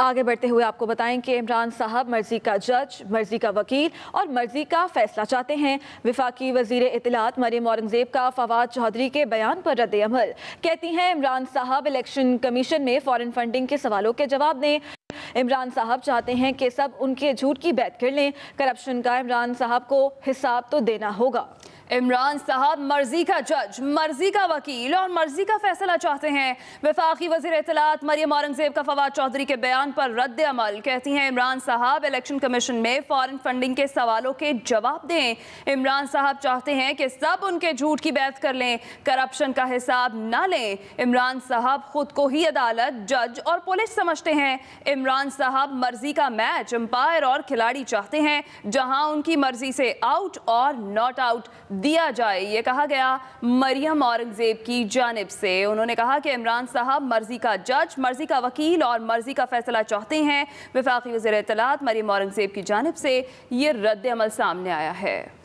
आगे बढ़ते हुए आपको बताएं कि इमरान साहब मर्जी का जज मर्जी का वकील और मर्जी का फैसला चाहते हैं विफाकी वजीर इतलात मरीम औरंगजेब का फवाद चौधरी के बयान पर रद्द अमल कहती हैं इमरान साहब इलेक्शन कमीशन में फॉरन फंडिंग के सवालों के जवाब दें इमरान साहब चाहते हैं कि सब उनके झूठ की बैत कर लें करप्शन का इमरान साहब को हिसाब तो देना होगा इमरान साहब मर्जी का जज मर्जी का वकील और मर्जी का फैसला चाहते हैं वफाकी वजी इतलात मरियम औरंगजेब का फवाद चौधरी के बयान पर रद्द अमल कहती हैं इमरान साहब इलेक्शन कमीशन में फॉरन फंडिंग के सवालों के जवाब दें इमरान साहब चाहते हैं कि सब उनके झूठ की बैत कर लें करप्शन का हिसाब ना लें इमरान साहब खुद को ही अदालत जज और पुलिस समझते हैं इमरान साहब मर्जी का मैच अंपायर और खिलाड़ी चाहते हैं जहां उनकी मर्जी से आउट और नॉट आउट दिया जाए ये कहा गया मरियम औरंगजेब की जानब से उन्होंने कहा कि इमरान साहब मर्जी का जज मर्जी का वकील और मर्जी का फैसला चाहते हैं विफाकी वजी अतलात मरियम औरंगजेब की जानब से ये रद्द अमल सामने आया है